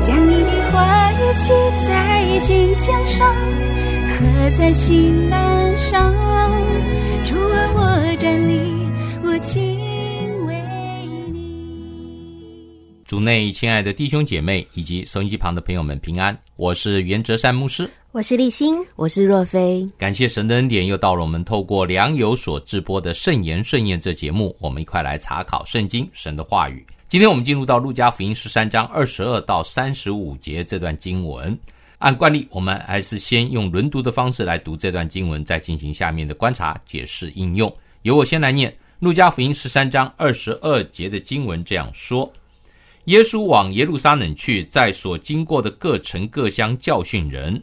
将你的在在上，刻心主啊，我站立，我亲为你。主内亲爱的弟兄姐妹以及收音机旁的朋友们平安，我是袁哲善牧师，我是立新，我是若飞。感谢神的恩典，又到了我们透过良友所直播的圣言圣言这节目，我们一块来查考圣经神的话语。今天我们进入到路加福音十三章二十二到三十五节这段经文。按惯例，我们还是先用轮读的方式来读这段经文，再进行下面的观察、解释、应用。由我先来念路加福音十三章二十二节的经文这样说：“耶稣往耶路撒冷去，在所经过的各城各乡教训人。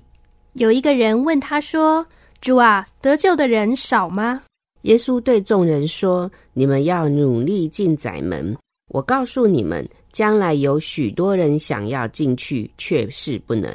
有一个人问他说：‘主啊，得救的人少吗？’耶稣对众人说：‘你们要努力进窄门。’我告诉你们，将来有许多人想要进去，却是不能。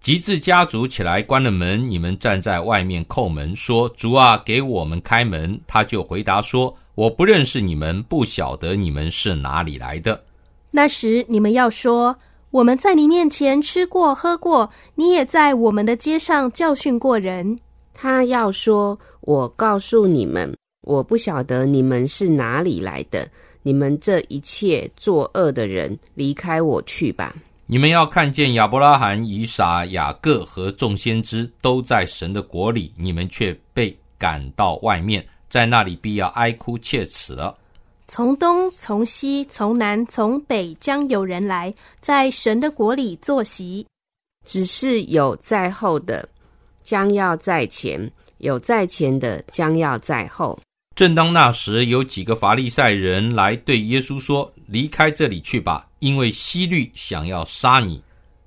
极致。家族起来关了门，你们站在外面叩门，说：“主啊，给我们开门。”他就回答说：“我不认识你们，不晓得你们是哪里来的。”那时你们要说：“我们在你面前吃过喝过，你也在我们的街上教训过人。”他要说：“我告诉你们，我不晓得你们是哪里来的。”你们这一切作恶的人，离开我去吧！你们要看见亚伯拉罕、以撒、雅各和众先知都在神的国里，你们却被赶到外面，在那里必要哀哭切齿了。从东、从西、从南、从北，将有人来，在神的国里坐席。只是有在后的，将要在前；有在前的，将要在后。正当那时，有几个法利赛人来对耶稣说：“离开这里去吧，因为希律想要杀你。”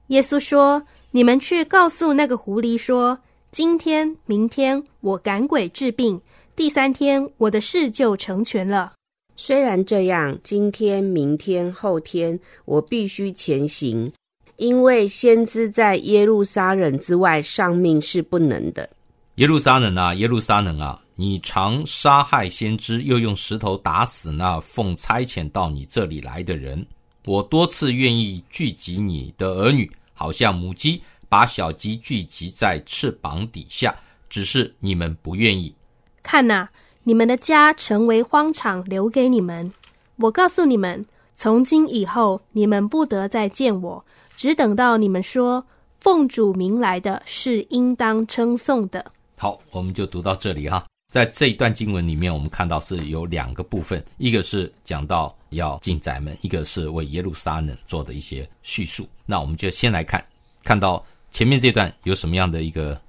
耶稣说：“你们去告诉那个狐狸说：‘今天、明天，我赶鬼治病；第三天，我的事就成全了。’虽然这样，今天、明天、后天，我必须前行，因为先知在耶路撒冷之外上命是不能的。”耶路撒冷啊，耶路撒冷啊！你常杀害先知，又用石头打死那奉差遣到你这里来的人。我多次愿意聚集你的儿女，好像母鸡把小鸡聚集在翅膀底下，只是你们不愿意。看呐，你们的家成为荒场，留给你们。我告诉你们，从今以后，你们不得再见我，只等到你们说奉主名来的是应当称颂的。好，我们就读到这里哈。在这一段经文里面，我们看到是有两个部分，一个是讲到要进宅门，一个是为耶路撒冷做的一些叙述。那我们就先来看，看到前面这段有什么样的一个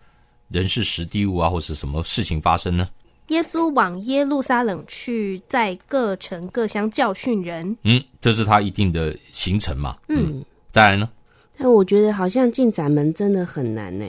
人事、时地物啊，或是什么事情发生呢？耶稣往耶路撒冷去，在各城各乡教训人。嗯，这是他一定的行程嘛。嗯，再来呢？但我觉得好像进宅门真的很难呢。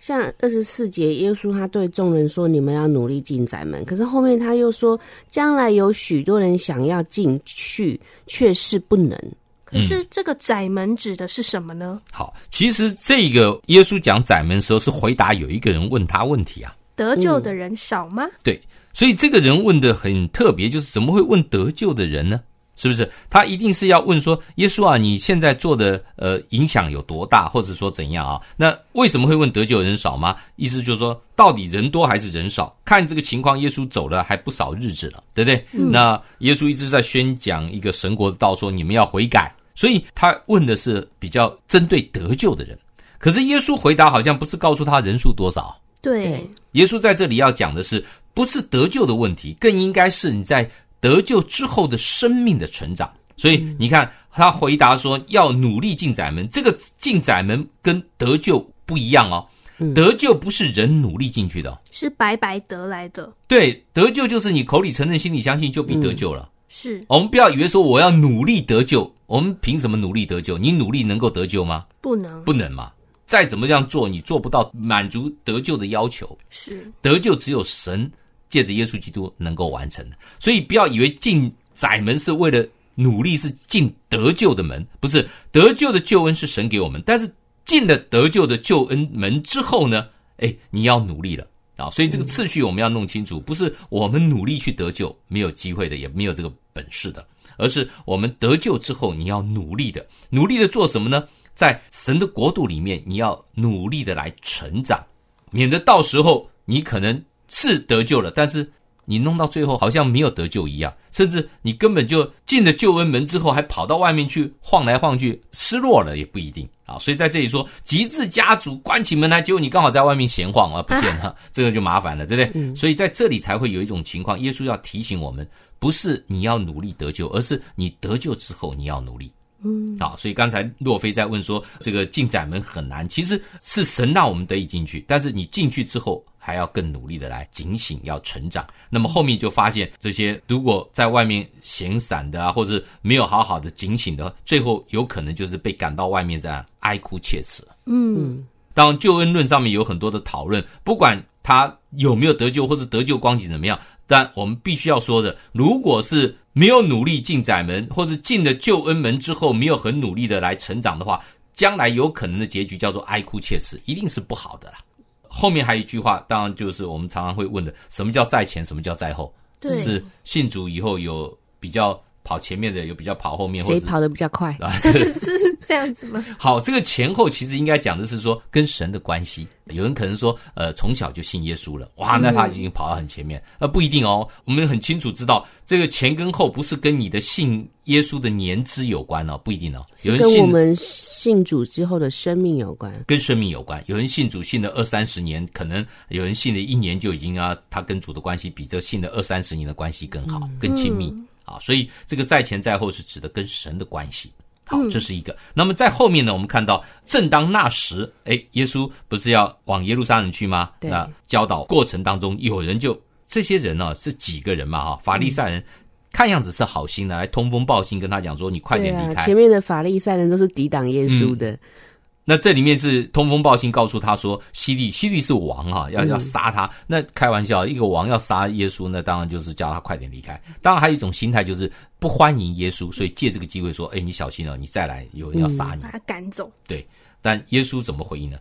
像二十四节，耶稣他对众人说：“你们要努力进窄门。”可是后面他又说：“将来有许多人想要进去，却是不能。”可是这个窄门指的是什么呢？好，其实这个耶稣讲窄门的时候，是回答有一个人问他问题啊。得救的人少吗？对，所以这个人问的很特别，就是怎么会问得救的人呢？是不是他一定是要问说耶稣啊，你现在做的呃影响有多大，或者说怎样啊？那为什么会问得救人少吗？意思就是说，到底人多还是人少？看这个情况，耶稣走了还不少日子了，对不对？那耶稣一直在宣讲一个神国的道，说你们要悔改。所以他问的是比较针对得救的人。可是耶稣回答好像不是告诉他人数多少。对，耶稣在这里要讲的是不是得救的问题，更应该是你在。得救之后的生命的成长，所以你看他回答说：“要努力进窄门。”这个进窄门跟得救不一样哦，得救不是人努力进去的，是白白得来的。对，得救就是你口里承认、心里相信，就必得救了。是，我们不要以为说我要努力得救，我们凭什么努力得救？你努力能够得救吗？不能，不能嘛！再怎么样做，你做不到满足得救的要求。是，得救只有神。借着耶稣基督能够完成的，所以不要以为进窄门是为了努力是进得救的门，不是得救的救恩是神给我们，但是进了得救的救恩门之后呢，哎，你要努力了啊！所以这个次序我们要弄清楚，不是我们努力去得救没有机会的，也没有这个本事的，而是我们得救之后你要努力的，努力的做什么呢？在神的国度里面，你要努力的来成长，免得到时候你可能。是得救了，但是你弄到最后好像没有得救一样，甚至你根本就进了救恩门之后，还跑到外面去晃来晃去，失落了也不一定啊。所以在这里说，极致家族关起门来，结果你刚好在外面闲晃啊，不见了，这个就麻烦了，对不对？所以在这里才会有一种情况，耶稣要提醒我们，不是你要努力得救，而是你得救之后你要努力。嗯，好，所以刚才若菲在问说，这个进窄门很难，其实是神让我们得以进去，但是你进去之后。还要更努力的来警醒，要成长。那么后面就发现，这些如果在外面闲散的啊，或者没有好好的警醒的，最后有可能就是被赶到外面，样哀哭切齿。嗯，当然救恩论上面有很多的讨论，不管他有没有得救，或是得救光景怎么样，但我们必须要说的，如果是没有努力进窄门，或者进了救恩门之后没有很努力的来成长的话，将来有可能的结局叫做哀哭切齿，一定是不好的了。后面还有一句话，当然就是我们常常会问的，什么叫在前，什么叫在后？是信主以后有比较跑前面的，有比较跑后面，谁跑的比较快？这样子吗？好，这个前后其实应该讲的是说跟神的关系。有人可能说，呃，从小就信耶稣了，哇，那他已经跑到很前面。呃，不一定哦。我们很清楚知道，这个前跟后不是跟你的信耶稣的年资有关哦，不一定哦。有人信我们信主之后的生命有关，跟生命有关。有人信主信了二三十年，可能有人信了一年就已经啊，他跟主的关系比这信了二三十年的关系更好，更亲密啊。所以这个在前在后是指的跟神的关系。好，这是一个。那么在后面呢？我们看到，正当那时，哎，耶稣不是要往耶路撒冷去吗？那教导过程当中，有人就这些人呢，是几个人嘛？哈，法利赛人，看样子是好心的，来通风报信，跟他讲说，你快点离开。前面的法利赛人都是抵挡耶稣的。那这里面是通风报信，告诉他说，西利西利是王啊，要要杀他。那开玩笑，一个王要杀耶稣，那当然就是叫他快点离开。当然还有一种心态就是不欢迎耶稣，所以借这个机会说，哎，你小心了，你再来有人要杀你，把他赶走。对，但耶稣怎么回应呢？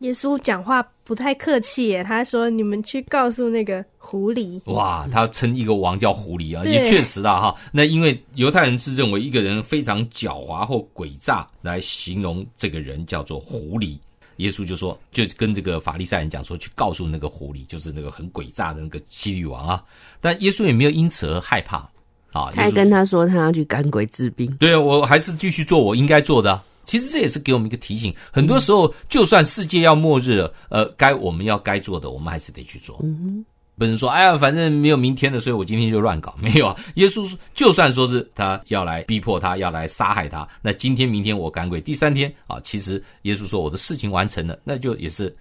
耶稣讲话不太客气耶，他说：“你们去告诉那个狐狸。”哇，他称一个王叫狐狸啊，也确实啊哈。那因为犹太人是认为一个人非常狡猾或诡诈，来形容这个人叫做狐狸。耶稣就说，就跟这个法利赛人讲说，去告诉那个狐狸，就是那个很诡诈的那个西律王啊。但耶稣也没有因此而害怕啊。他跟他说，他要去赶鬼治病。对啊，我还是继续做我应该做的。其实这也是给我们一个提醒，很多时候，就算世界要末日了，呃，该我们要该做的，我们还是得去做。不能说，哎呀，反正没有明天了，所以我今天就乱搞。没有啊，耶稣就算说是他要来逼迫他，要来杀害他，那今天、明天我干鬼，第三天啊，其实耶稣说我的事情完成了，那就也是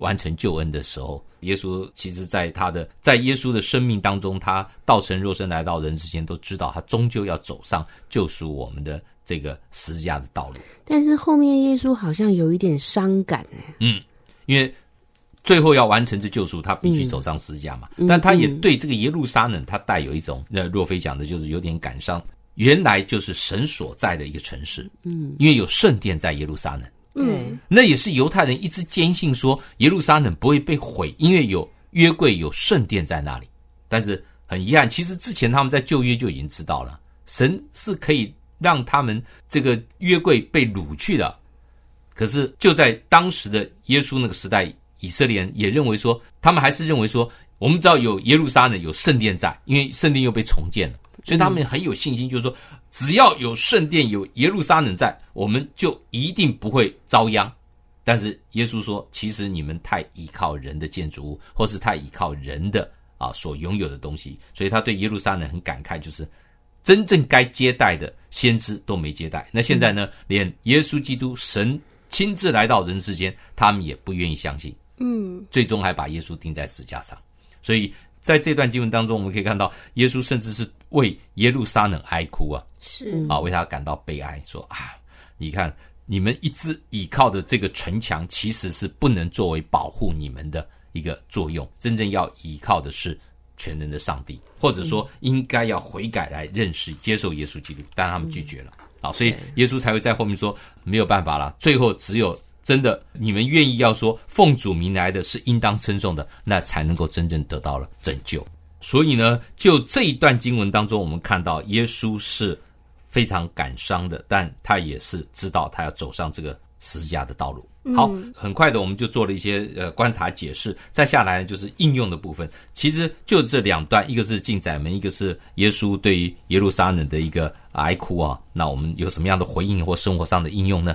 完成救恩的时候。耶稣其实，在他的在耶稣的生命当中，他道成肉身来到人世间，都知道他终究要走上救赎我们的。这个十字架的道路，但是后面耶稣好像有一点伤感哎，嗯，因为最后要完成这救赎，他必须走上十字架嘛。但他也对这个耶路撒冷，他带有一种，那若非讲的就是有点感伤。原来就是神所在的一个城市，嗯，因为有圣殿在耶路撒冷，嗯，那也是犹太人一直坚信说耶路撒冷不会被毁，因为有约柜有圣殿在那里。但是很遗憾，其实之前他们在旧约就已经知道了，神是可以。让他们这个约柜被掳去了，可是就在当时的耶稣那个时代，以色列人也认为说，他们还是认为说，我们知道有耶路撒冷有圣殿在，因为圣殿又被重建了，所以他们很有信心，就是说，只要有圣殿有耶路撒冷在，我们就一定不会遭殃。但是耶稣说，其实你们太依靠人的建筑物，或是太依靠人的啊所拥有的东西，所以他对耶路撒冷很感慨，就是。真正该接待的先知都没接待，那现在呢？连耶稣基督，神亲自来到人世间，他们也不愿意相信。嗯，最终还把耶稣钉在石架上。所以在这段经文当中，我们可以看到，耶稣甚至是为耶路撒冷哀哭啊，是啊，为他感到悲哀，说啊，你看你们一直倚靠的这个城墙，其实是不能作为保护你们的一个作用，真正要依靠的是。全能的上帝，或者说应该要悔改来认识、接受耶稣基督，但他们拒绝了啊，所以耶稣才会在后面说没有办法了。最后只有真的你们愿意要说奉主名来的是应当称颂的，那才能够真正得到了拯救。所以呢，就这一段经文当中，我们看到耶稣是非常感伤的，但他也是知道他要走上这个十字架的道路。好，很快的，我们就做了一些呃观察解释。再下来就是应用的部分，其实就这两段，一个是进窄门，一个是耶稣对于耶路撒冷的一个哀哭啊。那我们有什么样的回应或生活上的应用呢？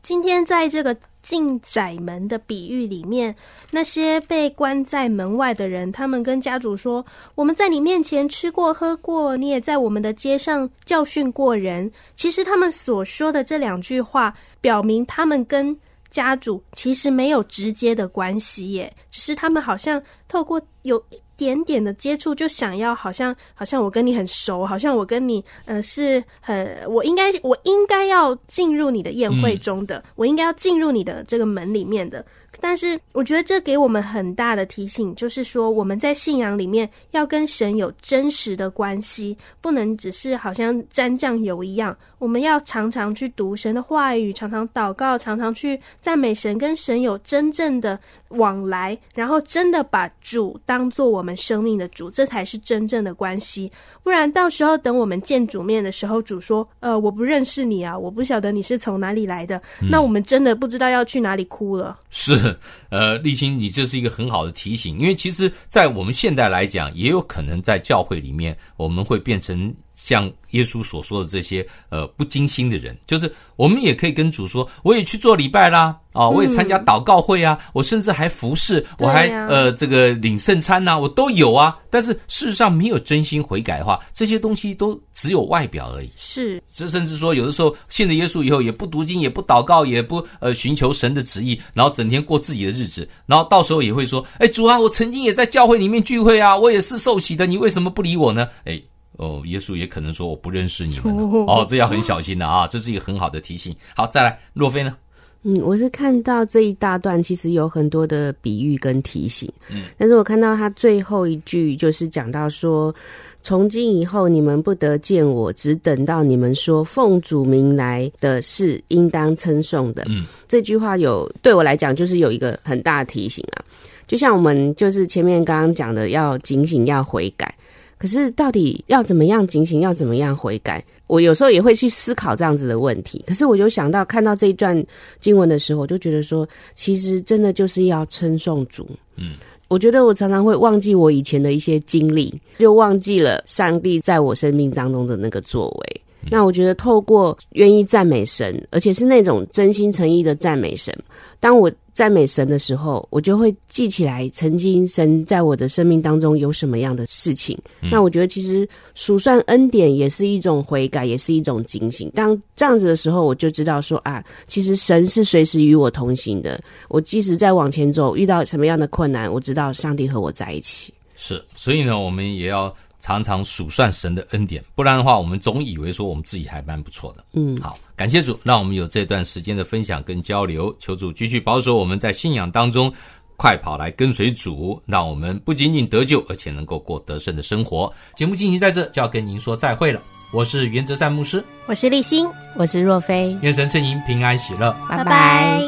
今天在这个进窄门的比喻里面，那些被关在门外的人，他们跟家主说：“我们在你面前吃过喝过，你也在我们的街上教训过人。”其实他们所说的这两句话，表明他们跟家主其实没有直接的关系耶，只是他们好像透过有一点点的接触，就想要好像好像我跟你很熟，好像我跟你呃是很我应该我应该要进入你的宴会中的，我应该要进入你的这个门里面的。但是我觉得这给我们很大的提醒，就是说我们在信仰里面要跟神有真实的关系，不能只是好像沾酱油一样。我们要常常去读神的话语，常常祷告，常常去赞美神，跟神有真正的往来，然后真的把主当做我们生命的主，这才是真正的关系。不然到时候等我们见主面的时候，主说：“呃，我不认识你啊，我不晓得你是从哪里来的。”那我们真的不知道要去哪里哭了。是。呃，立新，你这是一个很好的提醒，因为其实，在我们现代来讲，也有可能在教会里面，我们会变成。像耶稣所说的这些，呃，不精心的人，就是我们也可以跟主说，我也去做礼拜啦，啊，我也参加祷告会啊，我甚至还服侍，我还呃这个领圣餐呐，我都有啊。但是事实上没有真心悔改的话，这些东西都只有外表而已。是，这甚至说有的时候信了耶稣以后，也不读经，也不祷告，也不呃寻求神的旨意，然后整天过自己的日子，然后到时候也会说，哎，主啊，我曾经也在教会里面聚会啊，我也是受洗的，你为什么不理我呢？哎。哦，耶稣也可能说我不认识你们哦，这要很小心的啊，这是一个很好的提醒。好，再来，若飞呢？嗯，我是看到这一大段，其实有很多的比喻跟提醒。嗯，但是我看到他最后一句，就是讲到说，从今以后你们不得见我，只等到你们说奉主名来的是应当称颂的。嗯，这句话有对我来讲，就是有一个很大的提醒啊，就像我们就是前面刚刚讲的，要警醒，要悔改。可是到底要怎么样警醒，要怎么样悔改？我有时候也会去思考这样子的问题。可是我就想到看到这一段经文的时候，我就觉得说，其实真的就是要称颂主。嗯，我觉得我常常会忘记我以前的一些经历，就忘记了上帝在我生命当中的那个作为。那我觉得，透过愿意赞美神，而且是那种真心诚意的赞美神。当我赞美神的时候，我就会记起来曾经神在我的生命当中有什么样的事情。那我觉得，其实数算恩典也是一种悔改，也是一种警醒。当这样子的时候，我就知道说啊，其实神是随时与我同行的。我即使在往前走，遇到什么样的困难，我知道上帝和我在一起。是，所以呢，我们也要。常常数算神的恩典，不然的话，我们总以为说我们自己还蛮不错的。嗯，好，感谢主，让我们有这段时间的分享跟交流，求主继续保守我们在信仰当中，快跑来跟随主，让我们不仅仅得救，而且能够过得胜的生活。节目进行在这，就要跟您说再会了。我是袁泽善牧师，我是立新，我是若飞，愿神赐您平安喜乐，拜拜。